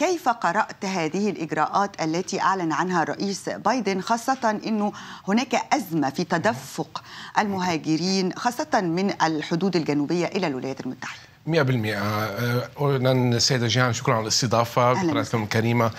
كيف قرأت هذه الإجراءات التي أعلن عنها الرئيس بايدن خاصة أنه هناك أزمة في تدفق المهاجرين خاصة من الحدود الجنوبية إلى الولايات المتحدة 100% آه، اولا سيده جيهان شكرا على الاستضافه بطريقتكم الكريمه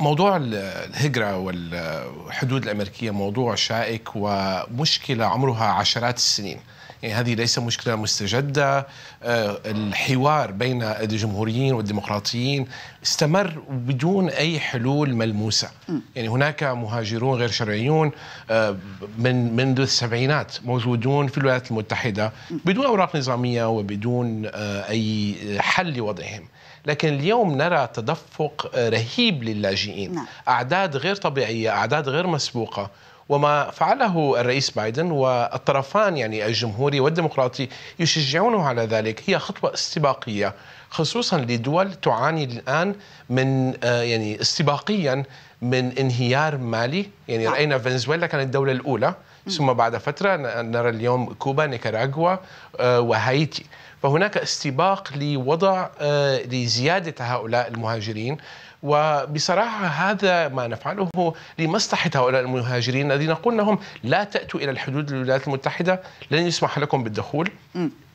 موضوع الهجرة والحدود الأمريكية موضوع شائك ومشكلة عمرها عشرات السنين يعني هذه ليس مشكلة مستجدة آه، الحوار بين الجمهوريين والديمقراطيين استمر بدون أي حلول ملموسة يعني هناك مهاجرون غير شرعيون آه، من منذ السبعينات موجودون في الولايات المتحدة بدون أوراق نظامية وبدون آه، أي حل لوضعهم لكن اليوم نرى تدفق رهيب للاجئين نعم. أعداد غير طبيعية أعداد غير مسبوقة وما فعله الرئيس بايدن والطرفان يعني الجمهوري والديمقراطي يشجعونه على ذلك هي خطوة استباقية خصوصا لدول تعاني الان من آه، يعني استباقيا من انهيار مالي يعني نعم. راينا فنزويلا كانت الدوله الاولى ثم بعد فتره نرى اليوم كوبا نيكاراغوا آه، وهايتي فهناك استباق لوضع آه، لزياده هؤلاء المهاجرين وبصراحة هذا ما نفعله لمصلحة هؤلاء المهاجرين الذين نقول لهم لا تأتوا إلى الحدود الولايات المتحدة لن يسمح لكم بالدخول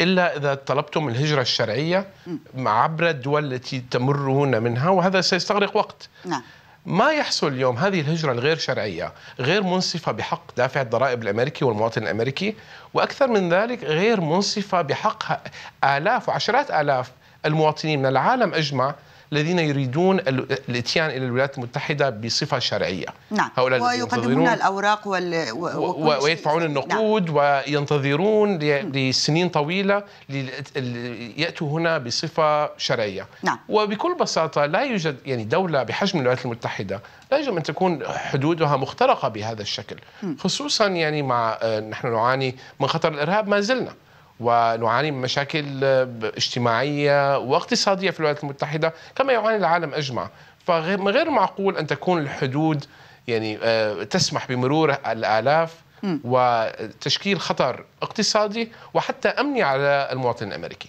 إلا إذا طلبتم الهجرة الشرعية عبر الدول التي تمرون منها وهذا سيستغرق وقت نعم ما يحصل اليوم هذه الهجرة الغير شرعية غير منصفة بحق دافع الضرائب الأمريكي والمواطن الأمريكي وأكثر من ذلك غير منصفة بحق آلاف وعشرات آلاف المواطنين من العالم أجمع الذين يريدون الاتيان الى الولايات المتحده بصفه شرعيه نعم هؤلاء ويقدمون الاوراق وال... و... و... ويدفعون نعم. النقود نعم. وينتظرون ل... لسنين طويله ل... ياتوا هنا بصفه شرعيه نعم. وبكل بساطه لا يوجد يعني دوله بحجم الولايات المتحده لا يجب ان تكون حدودها مخترقه بهذا الشكل خصوصا يعني مع آه، نحن نعاني من خطر الارهاب ما زلنا ونعاني من مشاكل اجتماعية واقتصادية في الولايات المتحدة كما يعاني العالم أجمع فغير معقول أن تكون الحدود يعني آه، تسمح بمرور الآلاف وتشكيل خطر اقتصادي وحتى أمني على المواطن الأمريكي